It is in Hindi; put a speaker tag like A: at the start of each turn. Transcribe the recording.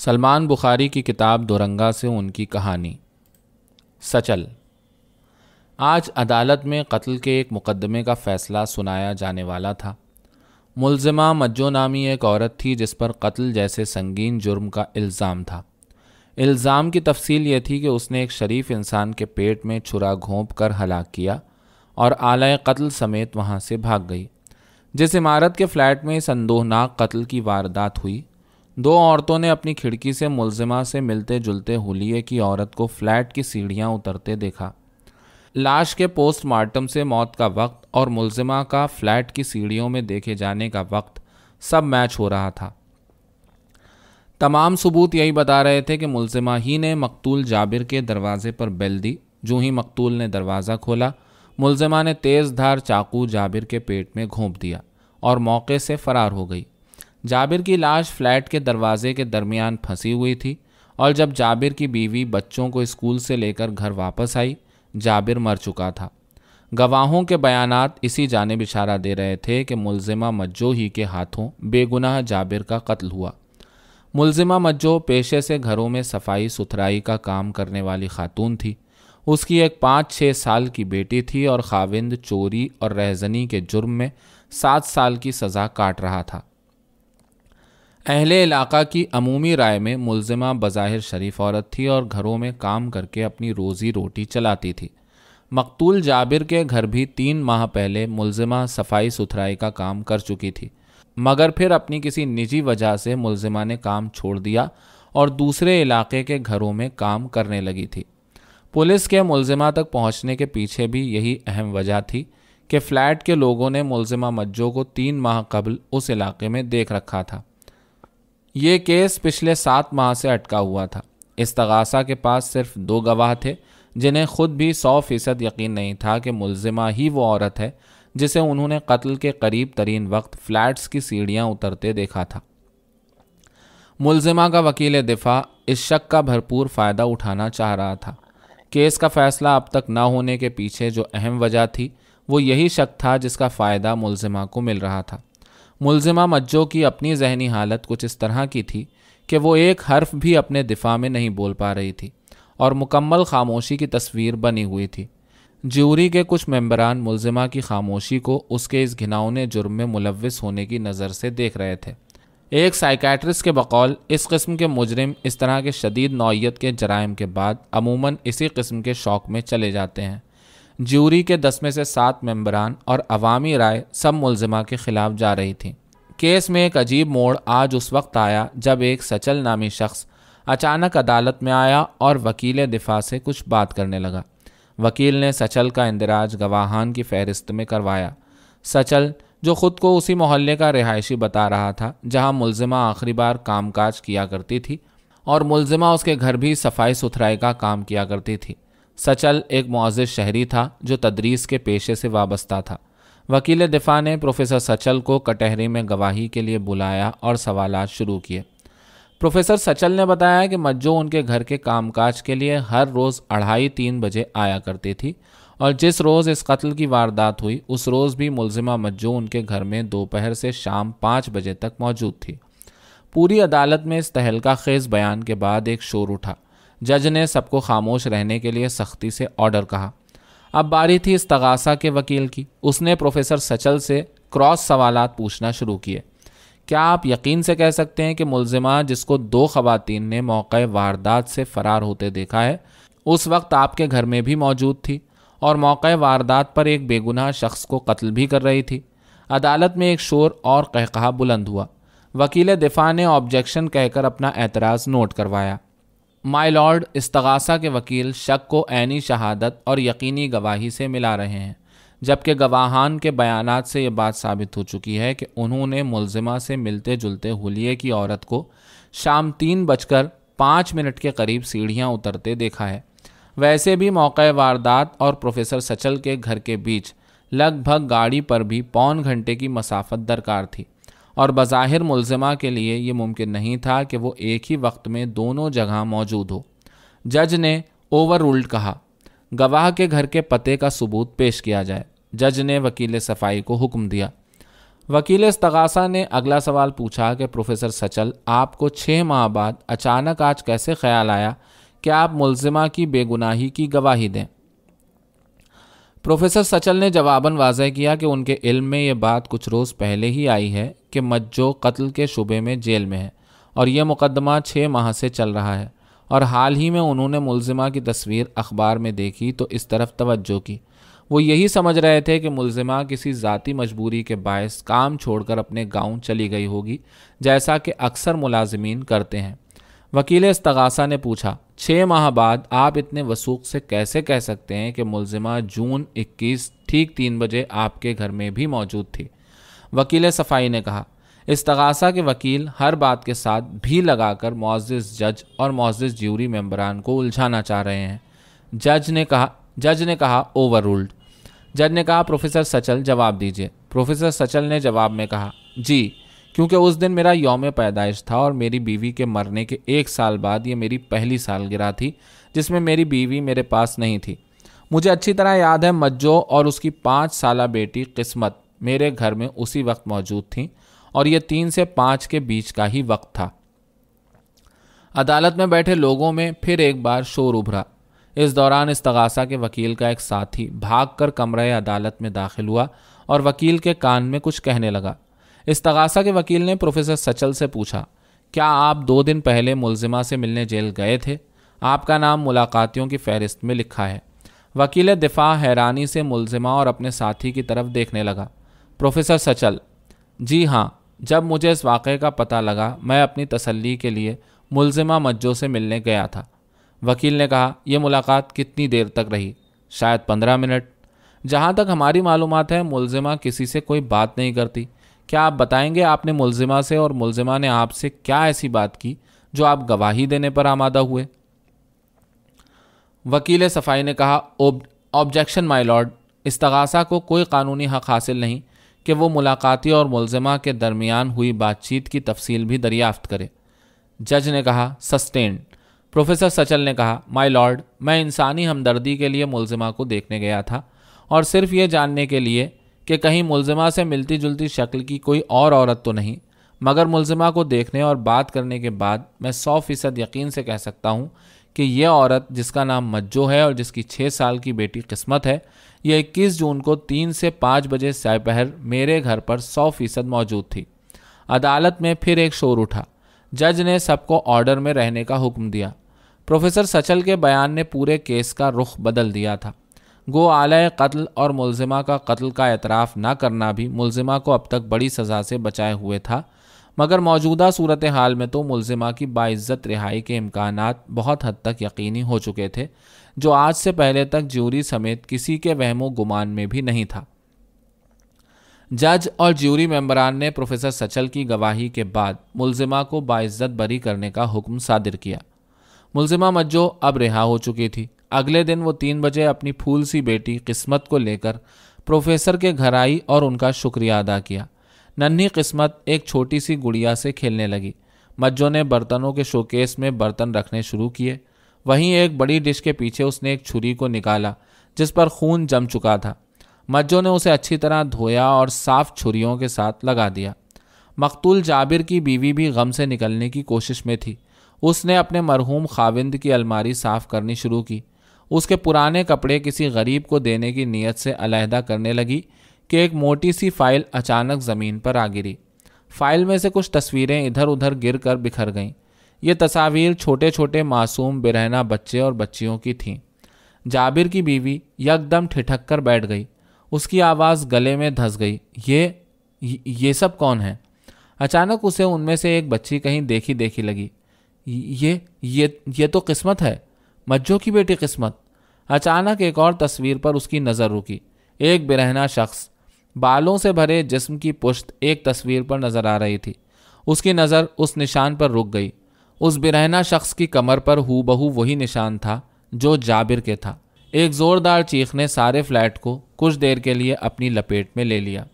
A: सलमान बुखारी की किताब दोरंगा से उनकी कहानी सचल आज अदालत में कत्ल के एक मुकदमे का फ़ैसला सुनाया जाने वाला था मुलजमा मज्जो नामी एक औरत थी जिस पर कत्ल जैसे संगीन जुर्म का इल्ज़ाम था इल्ज़ाम की तफसील यह थी कि उसने एक शरीफ इंसान के पेट में छुरा घोंप कर हलाक किया और आलाए कत्ल समेत वहाँ से भाग गई जिस इमारत के फ्लैट में संदोहनाक कत्ल की वारदात हुई दो औरतों ने अपनी खिड़की से मुलजिमा से मिलते जुलते हुए की औरत को फ्लैट की सीढ़ियां उतरते देखा लाश के पोस्टमार्टम से मौत का वक्त और मुलजिमा का फ्लैट की सीढ़ियों में देखे जाने का वक्त सब मैच हो रहा था तमाम सबूत यही बता रहे थे कि मुलजिमा ही ने मकतूल जाबिर के दरवाजे पर बेल दी जो ही मकतूल ने दरवाज़ा खोला मुलजिमा ने तेज़ धार चाकू जाबिर के पेट में घोंप दिया और मौके से फ़रार हो गई जाबिर की लाश फ्लैट के दरवाजे के दरमियान फंसी हुई थी और जब जाबिर की बीवी बच्चों को स्कूल से लेकर घर वापस आई जाबिर मर चुका था गवाहों के बयानात इसी जानब इशारा दे रहे थे कि मुलजिमा ही के हाथों बेगुनाह जाबिर का कत्ल हुआ मुलजिमा मज्जो पेशे से घरों में सफाई सुथराई का काम करने वाली खातून थी उसकी एक पाँच छः साल की बेटी थी और खाविंद चोरी और रहजनी के जुर्म में सात साल की सज़ा काट रहा था अहले इलाका की अमूमी राय में मुलजिमा बज़ाहिर शरीफ औरत थी और घरों में काम करके अपनी रोज़ी रोटी चलाती थी मकतूल जाबिर के घर भी तीन माह पहले मुलजमा सफाई सुथराई का काम कर चुकी थी मगर फिर अपनी किसी निजी वजह से मुलजमा ने काम छोड़ दिया और दूसरे इलाके के घरों में काम करने लगी थी पुलिस के मुलजिमा तक पहुंचने के पीछे भी यही अहम वजह थी कि फ़्लैट के लोगों ने मुलजिमा मज्जो को तीन माह कबल उस इलाके में देख रखा था ये केस पिछले सात माह से अटका हुआ था इस तगासा के पास सिर्फ दो गवाह थे जिन्हें खुद भी सौ फीसद यकीन नहीं था कि मुलजिमा ही वो औरत है जिसे उन्होंने कत्ल के करीब तरीन वक्त फ्लैट्स की सीढ़ियाँ उतरते देखा था मुलजिमा का वकील दिफा इस शक का भरपूर फ़ायदा उठाना चाह रहा था केस का फैसला अब तक ना होने के पीछे जो अहम वजह थी वो यही शक था जिसका फ़ायदा मुलजिमा को मिल रहा था मुलजिमा मज्जो की अपनी जहनी हालत कुछ इस तरह की थी कि वो एक हर्फ भी अपने दिफा में नहीं बोल पा रही थी और मुकम्मल खामोशी की तस्वीर बनी हुई थी ज्यूरी के कुछ मेम्बरान मुलजिमा की खामोशी को उसके इस घिनौने जुर्म में मुलविस होने की नज़र से देख रहे थे एक साइकैट्रिस्ट के बकौल इस किस्म के मुजरिम इस तरह के शदीद नौीयत के जराइम के बाद अमूमन इसी किस्म के शौक में चले जाते हैं ज्यूरी के दस में से सात मेंबरान और अवामी राय सब मुलजमा के खिलाफ जा रही थी केस में एक अजीब मोड़ आज उस वक्त आया जब एक सचल नामी शख्स अचानक अदालत में आया और वकील दिफा से कुछ बात करने लगा वकील ने सचल का इंदिराज गवाहान की फहरिस्त में करवाया सचल जो खुद को उसी मोहल्ले का रिहायशी बता रहा था जहां मुलजिमा आखिरी बार कामकाज किया करती थी और मुलजिमा उसके घर भी सफाई सुथराई का काम किया करती थी सचल एक मुआज़ शहरी था जो तदरीस के पेशे से वाबस्ता था वकील दिफा ने प्रोफेसर सचल को कटहरी में गवाही के लिए बुलाया और सवाल शुरू किए प्रोफेसर सचल ने बताया कि मज्जो उनके घर के कामकाज के लिए हर रोज़ अढ़ाई तीन बजे आया करती थी और जिस रोज़ इस कत्ल की वारदात हुई उस रोज़ भी मुलजिमा मज्जो उनके घर में दोपहर से शाम पाँच बजे तक मौजूद थी पूरी अदालत में इस तहलका खेज बयान के बाद एक शोर उठा जज ने सबको खामोश रहने के लिए सख्ती से ऑर्डर कहा अब बारी थी इस तगासा के वकील की उसने प्रोफेसर सचल से क्रॉस सवाल पूछना शुरू किए क्या आप यकीन से कह सकते हैं कि मुलजमा जिसको दो खवतान ने मौक़ वारदात से फ़रार होते देखा है उस वक्त आपके घर में भी मौजूद थी और मौके वारदात पर एक बेगुनाह शख्स को कत्ल भी कर रही थी अदालत में एक शोर और कहकहा बुलंद हुआ वकील दिफा ने ऑब्जेक्शन कहकर अपना एतराज़ नोट करवाया माई लॉर्ड इस्तगासा के वकील शक को ऐनी शहादत और यकीनी गवाही से मिला रहे हैं जबकि गवाहान के बयानात से ये बात साबित हो चुकी है कि उन्होंने मुलजिमा से मिलते जुलते हुलिये की औरत को शाम तीन बजकर पाँच मिनट के करीब सीढ़ियाँ उतरते देखा है वैसे भी मौके वारदात और प्रोफेसर सचल के घर के बीच लगभग गाड़ी पर भी पौन घंटे की मसाफत दरकार थी और बज़ाहिर मुलजमा के लिए ये मुमकिन नहीं था कि वो एक ही वक्त में दोनों जगह मौजूद हो जज ने ओवर रूल्ड कहा गवाह के घर के पते का सबूत पेश किया जाए जज ने वकील सफाई को हुक्म दिया वकील इस्तगासा ने अगला सवाल पूछा कि प्रोफेसर सचल आपको छः माह बाद अचानक आज कैसे ख्याल आया कि आप मुलजमा की बेगुनाही की गवाही दें प्रोफेसर सचल ने जवाबन वाजह किया कि उनके इल्म में ये बात कुछ रोज़ पहले ही आई है कि मज्जो कत्ल के शुबे में जेल में है और यह मुकदमा छः माह से चल रहा है और हाल ही में उन्होंने मुलजिमा की तस्वीर अखबार में देखी तो इस तरफ तवज्जो की वो यही समझ रहे थे कि मुलजिमा किसी ज़ाती मजबूरी के बायस काम छोड़कर अपने गांव चली गई होगी जैसा कि अक्सर मुलाजमीन करते हैं वकील इस्तगासा ने पूछा छः माह बाद आप इतने वसूख से कैसे कह सकते हैं कि मुलजिमा जून 21 ठीक तीन बजे आपके घर में भी मौजूद थी वकील सफाई ने कहा इस्तगासा के वकील हर बात के साथ भी लगाकर मुआज़ जज और मुआज़ ज्यूरी मेम्बरान को उलझाना चाह रहे हैं जज ने कहा जज ने कहा ओवर रूल्ड जज ने कहा प्रोफेसर सचल जवाब दीजिए प्रोफेसर सचल ने जवाब में कहा जी क्योंकि उस दिन मेरा योम पैदाइश था और मेरी बीवी के मरने के एक साल बाद ये मेरी पहली सालगिरह थी जिसमें मेरी बीवी मेरे पास नहीं थी मुझे अच्छी तरह याद है मज्जो और उसकी पाँच साल बेटी किस्मत मेरे घर में उसी वक्त मौजूद थी और ये तीन से पाँच के बीच का ही वक्त था अदालत में बैठे लोगों में फिर एक बार शोर उभरा इस दौरान इस्तगासा के वकील का एक साथी भाग कर कमरे अदालत में दाखिल हुआ और वकील के कान में कुछ कहने लगा इस तगासा के वकील ने प्रोफेसर सचल से पूछा क्या आप दो दिन पहले मुलजिमा से मिलने जेल गए थे आपका नाम मुलाकातियों की फहरिस्त में लिखा है वकील दिफा हैरानी से मुलजिमा और अपने साथी की तरफ देखने लगा प्रोफेसर सचल जी हाँ जब मुझे इस वाक़े का पता लगा मैं अपनी तसल्ली के लिए मुलजिमा मज्जो से मिलने गया था वकील ने कहा यह मुलाकात कितनी देर तक रही शायद पंद्रह मिनट जहाँ तक हमारी मालूम है मुलजिमा किसी से कोई बात नहीं करती क्या आप बताएंगे आपने मुलजिमा से और मुलजिमा ने आपसे क्या ऐसी बात की जो आप गवाही देने पर आमादा हुए वकील सफाई ने कहा ऑब्जेक्शन माई लॉर्ड इस्तगासा को कोई कानूनी हक हासिल नहीं कि वो मुलाकाती और मुलजमा के दरमियान हुई बातचीत की तफसील भी दरियाफ्त करे जज ने कहा सस्टेन प्रोफेसर सचल ने कहा माई लॉर्ड मैं इंसानी हमदर्दी के लिए मुलजमा को देखने गया था और सिर्फ ये जानने के लिए कि कहीं मुलजमा से मिलती जुलती शक्ल की कोई और औरत तो नहीं मगर मुलजमा को देखने और बात करने के बाद मैं सौ फीसद यकीन से कह सकता हूँ कि यह औरत जिसका नाम मज्जो है और जिसकी छः साल की बेटी किस्मत है यह इक्कीस जून को तीन से पाँच बजे सैपहर मेरे घर पर सौ फीसद मौजूद थी अदालत में फिर एक शोर उठा जज ने सबको ऑर्डर में रहने का हुक्म दिया प्रोफेसर सचल के बयान ने पूरे केस का रुख बदल दिया था गो आलय कत्ल और मुलजिमा का कत्ल का एतराफ़ न करना भी मुलजिमा को अब तक बड़ी सज़ा से बचाए हुए था मगर मौजूदा सूरत हाल में तो मुलजिमा की बाज़्ज़त रिहाई के इम्कान बहुत हद तक यकीनी हो चुके थे जो आज से पहले तक ज्यूरी समेत किसी के वहमो गुमान में भी नहीं था जज और ज्यूरी मेंबरान ने प्रोफेसर सचल की गवाही के बाद मुलजिमा को बाज़्ज़त बरी करने का हुक्म सादिर किया मुलजिमा मज्जो अब रिहा हो चुकी थी अगले दिन वो तीन बजे अपनी फूल सी बेटी किस्मत को लेकर प्रोफेसर के घर आई और उनका शुक्रिया अदा किया नन्ही किस्मत एक छोटी सी गुड़िया से खेलने लगी मज्जों ने बर्तनों के शोकेस में बर्तन रखने शुरू किए वहीं एक बड़ी डिश के पीछे उसने एक छुरी को निकाला जिस पर खून जम चुका था मज्जों ने उसे अच्छी तरह धोया और साफ छुरियों के साथ लगा दिया मकतूल जाबिर की बीवी भी गम से निकलने की कोशिश में थी उसने अपने मरहूम खाविंद की अलमारी साफ करनी शुरू की उसके पुराने कपड़े किसी गरीब को देने की नीयत से अलहदा करने लगी कि एक मोटी सी फाइल अचानक ज़मीन पर आ गिरी फाइल में से कुछ तस्वीरें इधर उधर गिर कर बिखर गईं ये तस्वीर छोटे छोटे मासूम बिरहना बच्चे और बच्चियों की थीं जाबिर की बीवी यकदम ठिठक कर बैठ गई उसकी आवाज़ गले में धंस गई ये ये सब कौन है अचानक उसे उनमें से एक बच्ची कहीं देखी देखी लगी ये ये ये तो किस्मत है मज्जो की बेटी किस्मत अचानक एक और तस्वीर पर उसकी नज़र रुकी एक बिरहना शख्स बालों से भरे जिस्म की पुश्त एक तस्वीर पर नज़र आ रही थी उसकी नज़र उस निशान पर रुक गई उस बिरहना शख्स की कमर पर हु बहू वही निशान था जो जाबिर के था एक ज़ोरदार चीख ने सारे फ्लैट को कुछ देर के लिए अपनी लपेट में ले लिया